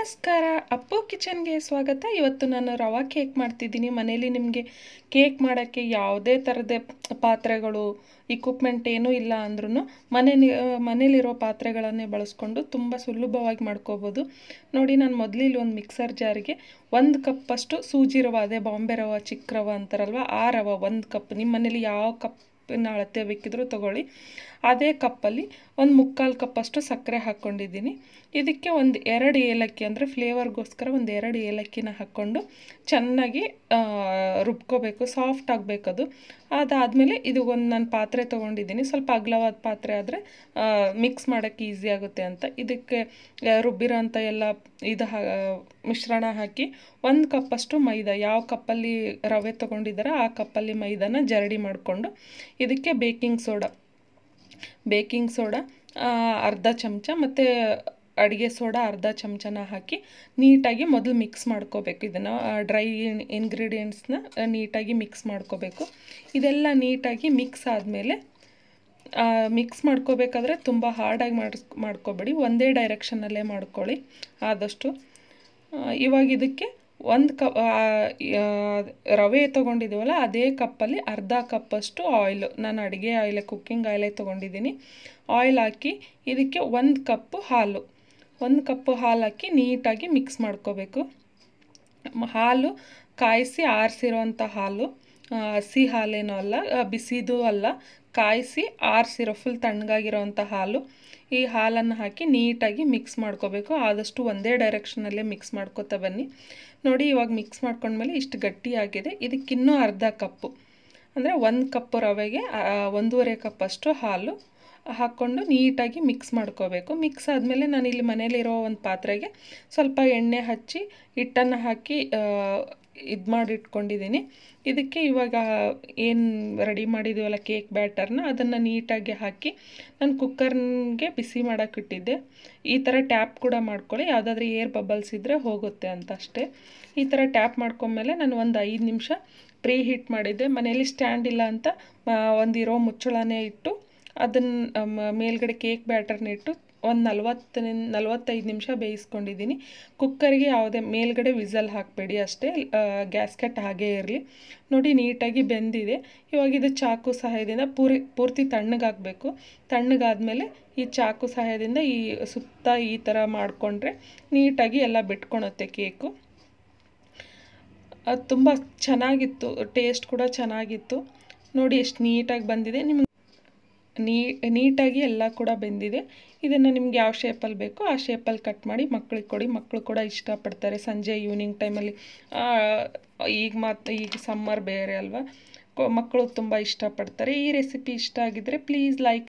ನಮಸ್ಕಾರ ಅಪ್ಪು ಕಿಚನ್ಗೆ ಸ್ವಾಗತ ಇವತ್ತು ನಾನು ರವಾ ಕೇಕ್ ಮಾಡ್ತಿದ್ದೀನಿ ಮನೇಲಿ ನಿಮಗೆ ಕೇಕ್ ಮಾಡೋಕ್ಕೆ ಯಾವುದೇ ಥರದ ಪಾತ್ರೆಗಳು ಇಕ್ವಿಪ್ಮೆಂಟ್ ಏನೂ ಇಲ್ಲ ಅಂದ್ರೂ ಮನೆ ಮನೇಲಿರೋ ಪಾತ್ರೆಗಳನ್ನೇ ಬಳಸ್ಕೊಂಡು ತುಂಬ ಸುಲಭವಾಗಿ ಮಾಡ್ಕೋಬೋದು ನೋಡಿ ನಾನು ಮೊದಲಿಲ್ಲಿ ಒಂದು ಮಿಕ್ಸರ್ ಜಾರಿಗೆ ಒಂದು ಕಪ್ಪಷ್ಟು ಸೂಜಿ ರವ ಅದೇ ಬಾಂಬೆ ರವ ಚಿಕ್ಕ ರವ ಅಂತಾರಲ್ವ ಆ ರವ ಒಂದು ಕಪ್ ನಿಮ್ಮ ಮನೇಲಿ ಯಾವ ಕಪ್ ಕಪ್ಪಿನ ಅಳತೆ ಬೇಕಿದ್ರು ತೊಗೊಳ್ಳಿ ಅದೇ ಕಪ್ಪಲ್ಲಿ ಒಂದು ಮುಕ್ಕಾಲು ಕಪ್ಪಷ್ಟು ಸಕ್ಕರೆ ಹಾಕ್ಕೊಂಡಿದ್ದೀನಿ ಇದಕ್ಕೆ ಒಂದು ಎರಡು ಏಲಕ್ಕಿ ಅಂದರೆ ಫ್ಲೇವರ್ಗೋಸ್ಕರ ಒಂದು ಎರಡು ಏಲಕ್ಕಿನ ಹಾಕ್ಕೊಂಡು ಚೆನ್ನಾಗಿ ರುಬ್ಕೋಬೇಕು ಸಾಫ್ಟ್ ಆಗಬೇಕದು ಅದಾದಮೇಲೆ ಇದು ಒಂದು ನಾನು ಪಾತ್ರೆ ತೊಗೊಂಡಿದ್ದೀನಿ ಸ್ವಲ್ಪ ಅಗಲವಾದ ಪಾತ್ರೆ ಆದರೆ ಮಿಕ್ಸ್ ಮಾಡೋಕ್ಕೆ ಈಸಿ ಆಗುತ್ತೆ ಅಂತ ಇದಕ್ಕೆ ಅಂಥ ಎಲ್ಲ ಇದು ಮಿಶ್ರಣ ಹಾಕಿ ಒಂದು ಕಪ್ಪಷ್ಟು ಮೈದಾ ಯಾವ ಕಪ್ಪಲ್ಲಿ ರವೆ ತೊಗೊಂಡಿದ್ದಾರೋ ಆ ಕಪ್ಪಲ್ಲಿ ಮೈದಾನ ಜರಡಿ ಮಾಡಿಕೊಂಡು ಇದಕ್ಕೆ ಬೇಕಿಂಗ್ ಸೋಡಾ ಬೇಕಿಂಗ್ ಸೋಡಾ ಅರ್ಧ ಚಮಚ ಮತ್ತು ಅಡುಗೆ ಸೋಡಾ ಅರ್ಧ ಚಮಚನ ಹಾಕಿ ನೀಟಾಗಿ ಮೊದಲು ಮಿಕ್ಸ್ ಮಾಡ್ಕೋಬೇಕು ಇದನ್ನು ಡ್ರೈ ಇಂಗ್ರೀಡಿಯೆಂಟ್ಸ್ನ ನೀಟಾಗಿ ಮಿಕ್ಸ್ ಮಾಡ್ಕೋಬೇಕು ಇದೆಲ್ಲ ನೀಟಾಗಿ ಮಿಕ್ಸ್ ಆದಮೇಲೆ ಮಿಕ್ಸ್ ಮಾಡ್ಕೋಬೇಕಾದ್ರೆ ತುಂಬ ಹಾರ್ಡಾಗಿ ಮಾಡಿಸ್ ಮಾಡ್ಕೋಬೇಡಿ ಒಂದೇ ಡೈರೆಕ್ಷನಲ್ಲೇ ಮಾಡ್ಕೊಳ್ಳಿ ಆದಷ್ಟು ಇವಾಗ ಇದಕ್ಕೆ ಒಂದು ಕಪ್ ರವೆ ತೊಗೊಂಡಿದ್ದೀವಲ್ಲ ಅದೇ ಕಪ್ಪಲ್ಲಿ ಅರ್ಧ ಕಪ್ಪಷ್ಟು ಆಯಿಲ್ ನಾನು ಅಡುಗೆ ಆಯಿಲ್ ಕುಕ್ಕಿಂಗ್ ಆಯಿಲೇ ತೊಗೊಂಡಿದ್ದೀನಿ ಆಯಿಲ್ ಹಾಕಿ ಇದಕ್ಕೆ ಒಂದು ಕಪ್ಪು ಹಾಲು ಒಂದು ಕಪ್ಪು ಹಾಲು ಹಾಕಿ ನೀಟಾಗಿ ಮಿಕ್ಸ್ ಮಾಡ್ಕೋಬೇಕು ಹಾಲು ಕಾಯಿಸಿ ಆರಿಸಿರುವಂಥ ಹಾಲು ಹಸಿ ಹಾಲೇನೂ ಅಲ್ಲ ಬಿಸಿದು ಅಲ್ಲ ಕಾಯಿಸಿ ಆರಿಸಿರೋ ಫುಲ್ ತಣ್ಣಗಾಗಿರೋವಂಥ ಹಾಲು ಈ ಹಾಲನ್ನು ಹಾಕಿ ನೀಟಾಗಿ ಮಿಕ್ಸ್ ಮಾಡ್ಕೋಬೇಕು ಆದಷ್ಟು ಒಂದೇ ಡೈರೆಕ್ಷನಲ್ಲೇ ಮಿಕ್ಸ್ ಮಾಡ್ಕೋತಾ ಬನ್ನಿ ನೋಡಿ ಇವಾಗ ಮಿಕ್ಸ್ ಮಾಡ್ಕೊಂಡ್ಮೇಲೆ ಇಷ್ಟು ಗಟ್ಟಿಯಾಗಿದೆ ಇದಕ್ಕಿನ್ನೂ ಅರ್ಧ ಕಪ್ಪು ಅಂದರೆ ಒಂದು ಕಪ್ಪು ರವೆಗೆ ಒಂದೂವರೆ ಕಪ್ಪಷ್ಟು ಹಾಲು ಹಾಕ್ಕೊಂಡು ನೀಟಾಗಿ ಮಿಕ್ಸ್ ಮಾಡ್ಕೋಬೇಕು ಮಿಕ್ಸ್ ಆದಮೇಲೆ ನಾನು ಇಲ್ಲಿ ಮನೇಲಿರೋ ಒಂದು ಪಾತ್ರೆಗೆ ಸ್ವಲ್ಪ ಎಣ್ಣೆ ಹಚ್ಚಿ ಹಿಟ್ಟನ್ನು ಹಾಕಿ ಇದು ಮಾಡಿಟ್ಕೊಂಡಿದ್ದೀನಿ ಇದಕ್ಕೆ ಇವಾಗ ಏನು ರೆಡಿ ಮಾಡಿದ್ದೀವಲ್ಲ ಕೇಕ್ ಬ್ಯಾಟರ್ನ ಅದನ್ನು ನೀಟಾಗಿ ಹಾಕಿ ನಾನು ಕುಕ್ಕರ್ಗೆ ಬಿಸಿ ಇಟ್ಟಿದ್ದೆ ಈ ಥರ ಟ್ಯಾಪ್ ಕೂಡ ಮಾಡ್ಕೊಳ್ಳಿ ಯಾವುದಾದ್ರೂ ಏರ್ ಬಬಲ್ಸ್ ಇದ್ದರೆ ಹೋಗುತ್ತೆ ಅಂತ ಅಷ್ಟೇ ಈ ಥರ ಟ್ಯಾಪ್ ಮಾಡ್ಕೊಂಡ್ಮೇಲೆ ನಾನು ಒಂದು ಐದು ನಿಮಿಷ ಪ್ರೀ ಹೀಟ್ ಮಾಡಿದ್ದೆ ಮನೇಲಿ ಸ್ಟ್ಯಾಂಡ್ ಇಲ್ಲ ಅಂತ ಒಂದಿರೋ ಮುಚ್ಚಳನೇ ಇಟ್ಟು ಅದನ್ನು ಮೇಲ್ಗಡೆ ಕೇಕ್ ಬ್ಯಾಟರ್ನ ಒಂದು ನಲ್ವತ್ತು ನಲ್ವತ್ತೈದು ನಿಮಿಷ ಬೇಯಿಸ್ಕೊಂಡಿದ್ದೀನಿ ಕುಕ್ಕರ್ಗೆ ಯಾವುದೇ ಮೇಲ್ಗಡೆ ವಿಸಲ್ ಹಾಕಬೇಡಿ ಅಷ್ಟೇ ಗ್ಯಾಸ್ಕೆಟ್ ಹಾಗೇ ಇರಲಿ ನೋಡಿ ನೀಟಾಗಿ ಬೆಂದಿದೆ ಇವಾಗ ಇದು ಚಾಕು ಸಹಾಯದಿಂದ ಪೂರಿ ಪೂರ್ತಿ ತಣ್ಣಗಾಗಬೇಕು ತಣ್ಣಗಾದಮೇಲೆ ಈ ಚಾಕು ಸಹಾಯದಿಂದ ಈ ಸುತ್ತ ಈ ಥರ ಮಾಡಿಕೊಂಡ್ರೆ ನೀಟಾಗಿ ಎಲ್ಲ ಬಿಟ್ಕೊಳತ್ತೆ ಕೇಕು ಅದು ತುಂಬ ಚೆನ್ನಾಗಿತ್ತು ಟೇಸ್ಟ್ ಕೂಡ ಚೆನ್ನಾಗಿತ್ತು ನೋಡಿ ಎಷ್ಟು ನೀಟಾಗಿ ಬಂದಿದೆ ನಿಮ್ಗೆ ನೀ ನೀಟಾಗಿ ಎಲ್ಲ ಕೂಡ ಬೆಂದಿದೆ ಇದನ್ನು ನಿಮ್ಗೆ ಯಾವ ಶೇಪಲ್ಲಿ ಬೇಕೋ ಆ ಶೇಪಲ್ಲಿ ಕಟ್ ಮಾಡಿ ಮಕ್ಳಿಗೆ ಕೊಡಿ ಮಕ್ಕಳು ಕೂಡ ಇಷ್ಟಪಡ್ತಾರೆ ಸಂಜೆ ಈವ್ನಿಂಗ್ ಟೈಮಲ್ಲಿ ಈಗ ಮಾತು ಈಗ ಸಮ್ಮರ್ ಬೇರೆ ಅಲ್ವಾ ಮಕ್ಕಳು ತುಂಬ ಇಷ್ಟಪಡ್ತಾರೆ ಈ ರೆಸಿಪಿ ಇಷ್ಟ ಆಗಿದ್ದರೆ ಪ್ಲೀಸ್ ಲೈಕ್